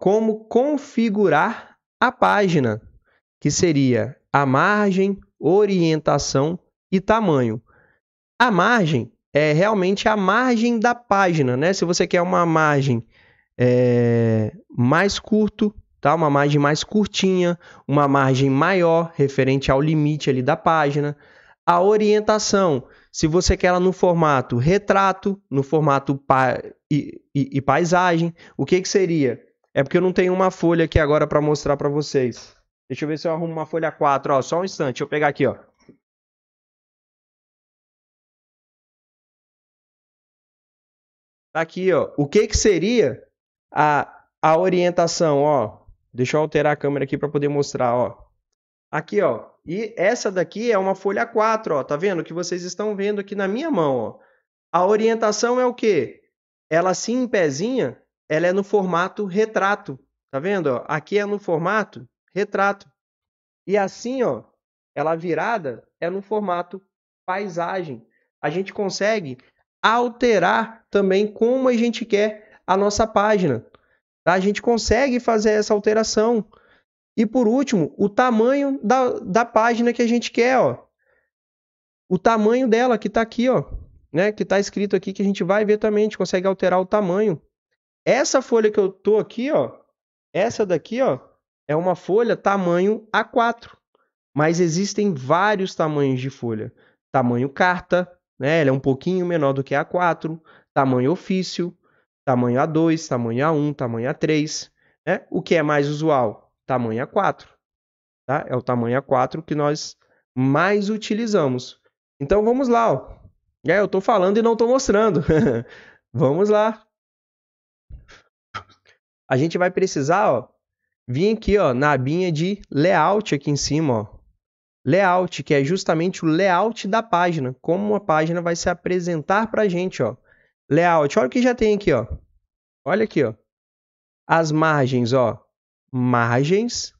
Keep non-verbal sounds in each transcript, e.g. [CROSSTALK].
como configurar a página, que seria a margem, orientação e tamanho. A margem é realmente a margem da página, né? Se você quer uma margem é, mais curto, tá? Uma margem mais curtinha, uma margem maior referente ao limite ali da página. A orientação, se você quer ela no formato retrato, no formato pa e, e, e paisagem, o que, que seria? É porque eu não tenho uma folha aqui agora para mostrar para vocês. Deixa eu ver se eu arrumo uma folha 4, ó, só um instante, deixa eu pegar aqui, ó. Tá aqui, ó. O que que seria a, a orientação, ó? Deixa eu alterar a câmera aqui para poder mostrar, ó. Aqui, ó. E essa daqui é uma folha 4, ó. Tá vendo? Que vocês estão vendo aqui na minha mão, ó. A orientação é o quê? Ela assim em pezinha ela é no formato retrato. Tá vendo? Aqui é no formato retrato. E assim, ó, ela virada é no formato paisagem. A gente consegue alterar também como a gente quer a nossa página. Tá? A gente consegue fazer essa alteração. E por último, o tamanho da, da página que a gente quer, ó. O tamanho dela que está aqui, ó, né? Que está escrito aqui que a gente vai ver também, a gente consegue alterar o tamanho. Essa folha que eu tô aqui, ó, essa daqui, ó, é uma folha tamanho A4. Mas existem vários tamanhos de folha. Tamanho carta, né? Ela é um pouquinho menor do que A4, tamanho ofício, tamanho A2, tamanho A1, tamanho A3, né? O que é mais usual? Tamanho A4, tá? É o tamanho A4 que nós mais utilizamos. Então vamos lá, ó. É, eu tô falando e não tô mostrando. [LAUGHS] vamos lá a gente vai precisar, ó, vir aqui, ó, na abinha de layout aqui em cima, ó. Layout, que é justamente o layout da página, como uma página vai se apresentar para a gente, ó. Layout, olha o que já tem aqui, ó. Olha aqui, ó. As margens, ó. Margens.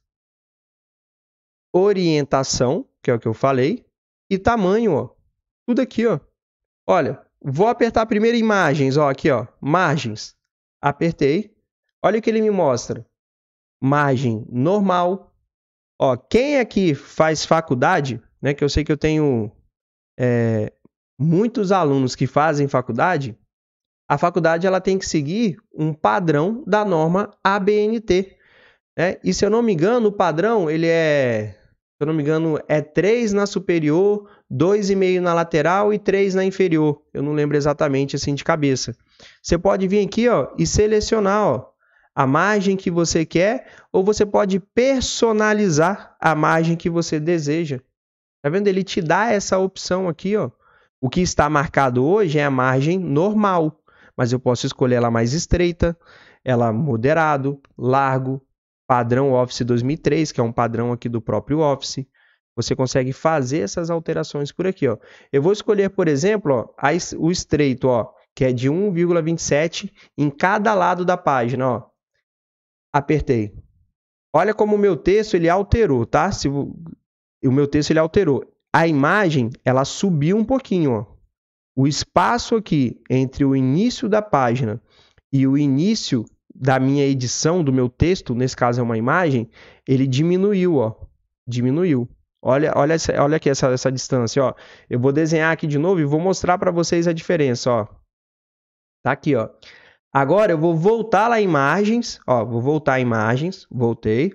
Orientação, que é o que eu falei. E tamanho, ó. Tudo aqui, ó. Olha, vou apertar primeiro imagens, ó, aqui, ó. Margens. Apertei. Olha o que ele me mostra. Margem normal. Ó, quem aqui é faz faculdade, né? Que eu sei que eu tenho é, muitos alunos que fazem faculdade. A faculdade ela tem que seguir um padrão da norma ABNT. Né? E se eu não me engano, o padrão ele é se eu não me engano, é 3 na superior, 2,5 na lateral e 3 na inferior. Eu não lembro exatamente assim de cabeça. Você pode vir aqui ó, e selecionar ó, a margem que você quer, ou você pode personalizar a margem que você deseja. Tá vendo? Ele te dá essa opção aqui, ó. O que está marcado hoje é a margem normal, mas eu posso escolher ela mais estreita, ela moderado, largo, padrão Office 2003, que é um padrão aqui do próprio Office. Você consegue fazer essas alterações por aqui, ó. Eu vou escolher, por exemplo, ó, a, o estreito, ó, que é de 1,27 em cada lado da página, ó. Apertei. Olha como o meu texto ele alterou, tá? Se o meu texto ele alterou. A imagem ela subiu um pouquinho, ó. O espaço aqui entre o início da página e o início da minha edição do meu texto, nesse caso é uma imagem, ele diminuiu, ó. Diminuiu. Olha, olha, olha aqui essa, essa distância, ó. Eu vou desenhar aqui de novo e vou mostrar para vocês a diferença, ó. Tá aqui, ó. Agora eu vou voltar lá em imagens, ó, vou voltar em imagens, voltei.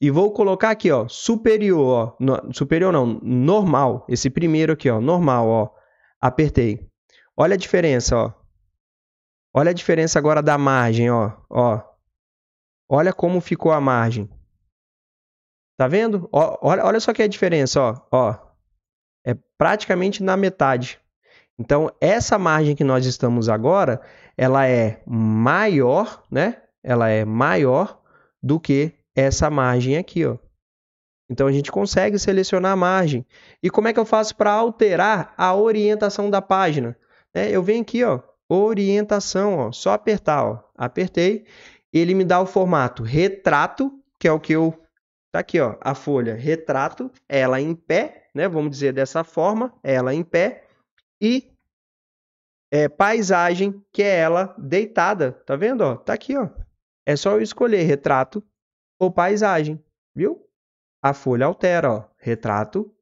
E vou colocar aqui, ó, superior, ó, no, superior não, normal, esse primeiro aqui, ó, normal, ó. Apertei. Olha a diferença, ó. Olha a diferença agora da margem, ó, ó. Olha como ficou a margem. Tá vendo? Ó, olha, olha só que é a diferença, ó, ó. É praticamente na metade. Então, essa margem que nós estamos agora, ela é maior, né? Ela é maior do que essa margem aqui, ó. Então a gente consegue selecionar a margem. E como é que eu faço para alterar a orientação da página? É, eu venho aqui, ó, orientação, ó, só apertar, ó, apertei, ele me dá o formato retrato, que é o que eu tá aqui, ó, a folha retrato, ela em pé, né? Vamos dizer dessa forma, ela em pé e é, paisagem, que é ela deitada. Tá vendo? Ó? Tá aqui, ó. É só eu escolher retrato ou paisagem, viu? A folha altera, ó. Retrato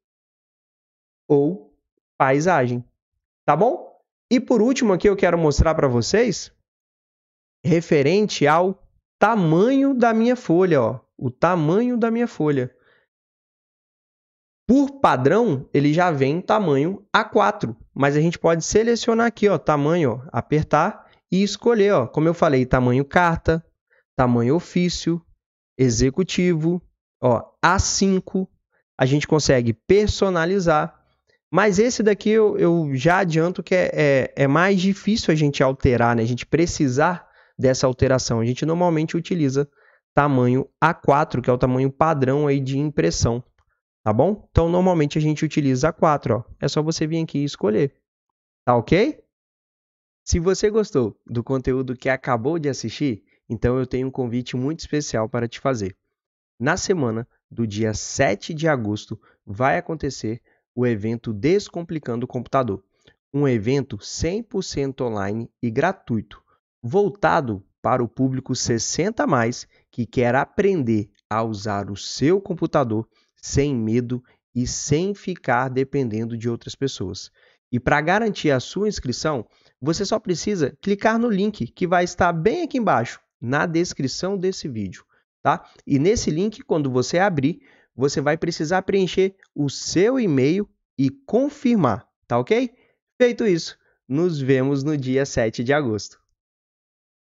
ou paisagem. Tá bom? E por último aqui eu quero mostrar para vocês referente ao tamanho da minha folha, ó. O tamanho da minha folha. Por padrão, ele já vem tamanho A4, mas a gente pode selecionar aqui, ó, tamanho, ó, apertar e escolher, ó, como eu falei, tamanho carta, tamanho ofício, executivo, ó, A5. A gente consegue personalizar. Mas esse daqui eu, eu já adianto que é, é, é mais difícil a gente alterar, né? A gente precisar dessa alteração. A gente normalmente utiliza tamanho A4, que é o tamanho padrão aí de impressão tá bom? Então, normalmente a gente utiliza 4, ó. É só você vir aqui e escolher, tá ok? Se você gostou do conteúdo que acabou de assistir, então eu tenho um convite muito especial para te fazer. Na semana do dia 7 de agosto vai acontecer o evento Descomplicando o Computador, um evento 100% online e gratuito, voltado para o público 60 mais que quer aprender a usar o seu computador sem medo e sem ficar dependendo de outras pessoas. E para garantir a sua inscrição, você só precisa clicar no link que vai estar bem aqui embaixo, na descrição desse vídeo, tá? E nesse link, quando você abrir, você vai precisar preencher o seu e-mail e confirmar, tá OK? Feito isso, nos vemos no dia 7 de agosto.